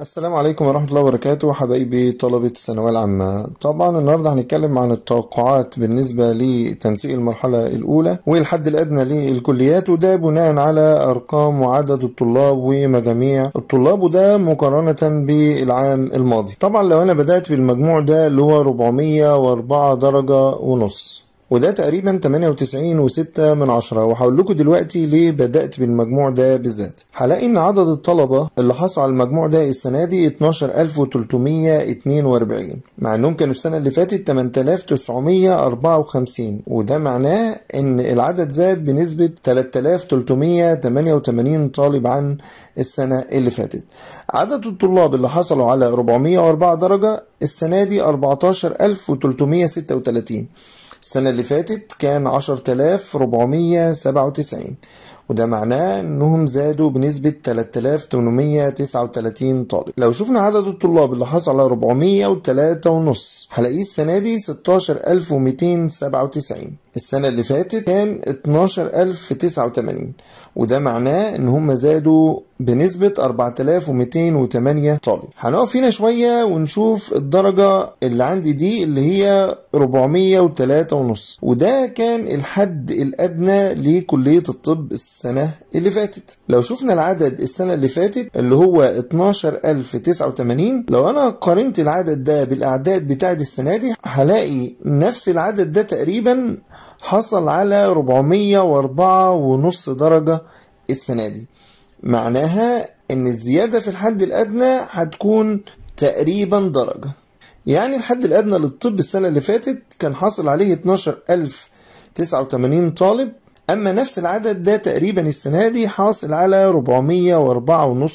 السلام عليكم ورحمة الله وبركاته حبايبي طلبة الثانوية العامة طبعا النهاردة هنتكلم عن التوقعات بالنسبة لتنسيق المرحلة الأولى والحد الأدنى للكليات وده بناء على أرقام وعدد الطلاب ومجاميع الطلاب وده مقارنة بالعام الماضي طبعا لو أنا بدأت بالمجموع ده اللي هو 404 درجة ونص وده تقريبا 98.6 وهقول لكم دلوقتي ليه بدأت بالمجموع ده بالذات هلاقي ان عدد الطلبة اللي حصلوا على المجموع ده السنة دي 12342 مع انهم كانوا السنة اللي فاتت 8954 وده معناه ان العدد زاد بنسبة 3388 طالب عن السنة اللي فاتت عدد الطلاب اللي حصلوا على 404 درجة السنة دي 14336 السنة اللي فاتت كان 10497 وده معناه انهم زادوا بنسبة 3839 طالب لو شفنا عدد الطلاب اللي حصل على 403 ونص هلاقيه السنة دي 16297 السنة اللي فاتت كان 12089 وده معناه ان هم زادوا بنسبة 4208 طالب هنقف هنا شوية ونشوف الدرجة اللي عندي دي اللي هي 403 ونص وده كان الحد الأدنى لكلية الطب السنة السنة اللي فاتت لو شفنا العدد السنة اللي فاتت اللي هو 12089 لو أنا قارنت العدد ده بالأعداد بتاعة السنة دي هلاقي نفس العدد ده تقريبا حصل على 404 ونص درجة السنة دي معناها إن الزيادة في الحد الأدنى هتكون تقريبا درجة يعني الحد الأدنى للطب السنة اللي فاتت كان حاصل عليه 12089 طالب أما نفس العدد ده تقريبا السنة دي حاصل على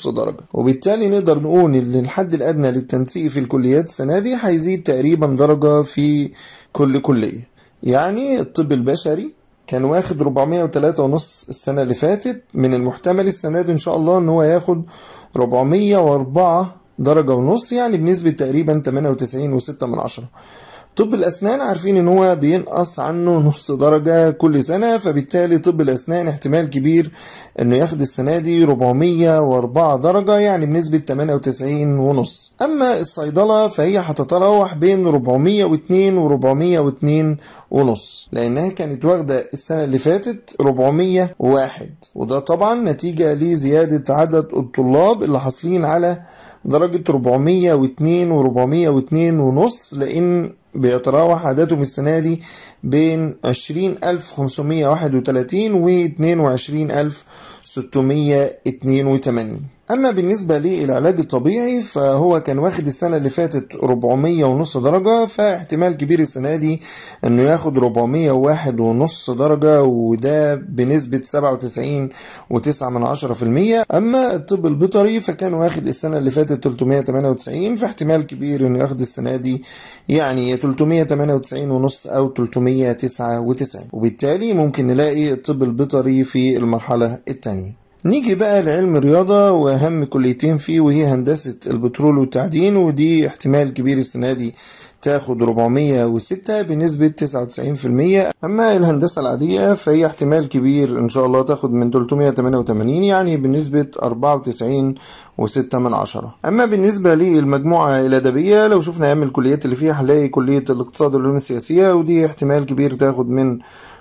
404.5 درجة وبالتالي نقدر نقول إن الحد الأدنى للتنسيق في الكليات السنة دي هيزيد تقريبا درجة في كل كلية يعني الطب البشري كان واخد 403 ونص السنة اللي فاتت من المحتمل السنة دي إن شاء الله إن هو ياخد 404 درجة ونص يعني بنسبة تقريبا 98.6 من عشرة طب الأسنان عارفين إن هو بينقص عنه نص درجة كل سنة فبالتالي طب الأسنان احتمال كبير إنه ياخد السنة دي 404 درجة يعني بنسبة 98 ونص أما الصيدلة فهي هتتراوح بين 402 و 402 ونص لأنها كانت واخدة السنة اللي فاتت 401 وده طبعا نتيجة لزيادة عدد الطلاب اللي حاصلين على درجة 402 و 402 ونص لأن بيتراوح عددهم السنة دي بين 20531 و 22682 أما بالنسبة للعلاج الطبيعي فهو كان واخد السنة اللي فاتت 400 ونص درجة فاحتمال كبير السنة دي إنه ياخد 401 ونص درجة وده بنسبة 97.9% أما الطب البيطري فكان واخد السنة اللي فاتت 398 فاحتمال كبير إنه ياخد السنة دي يعني 398 ونص أو 399 وبالتالي ممكن نلاقي الطب البيطري في المرحلة الثانية نيجي بقى لعلم الرياضة وأهم كليتين فيه وهي هندسة البترول والتعدين ودي احتمال كبير السنة دي تاخد 406 بنسبة 99% أما الهندسة العادية فهي احتمال كبير إن شاء الله تاخد من 388 يعني بنسبة 94 وستة من عشرة أما بالنسبة للمجموعة الأدبية لو شفنا أهم الكليات اللي فيها هنلاقي كلية الاقتصاد والعلوم السياسية ودي احتمال كبير تاخد من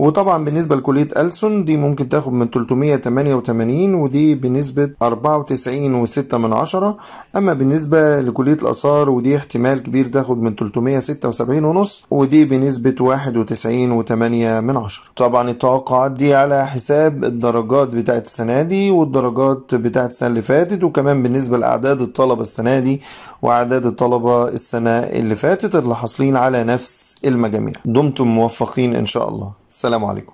وطبعا بالنسبة لكلية ألسن دي ممكن تاخد من 388 ودي بنسبة 94.6 من عشرة أما بالنسبة لكلية الآثار ودي احتمال كبير تاخد من 376 ونص ودي بنسبة 91.8 من عشرة طبعا التوقعات دي على حساب الدرجات بتاعة السنة دي والدرجات بتاعة السنة اللي فاتت وكمان بالنسبة لأعداد الطلبة السنة دي وأعداد الطلبة السنة اللي فاتت اللي حاصلين على نفس المجاميع دمتم موفقين إن شاء الله السلام عليكم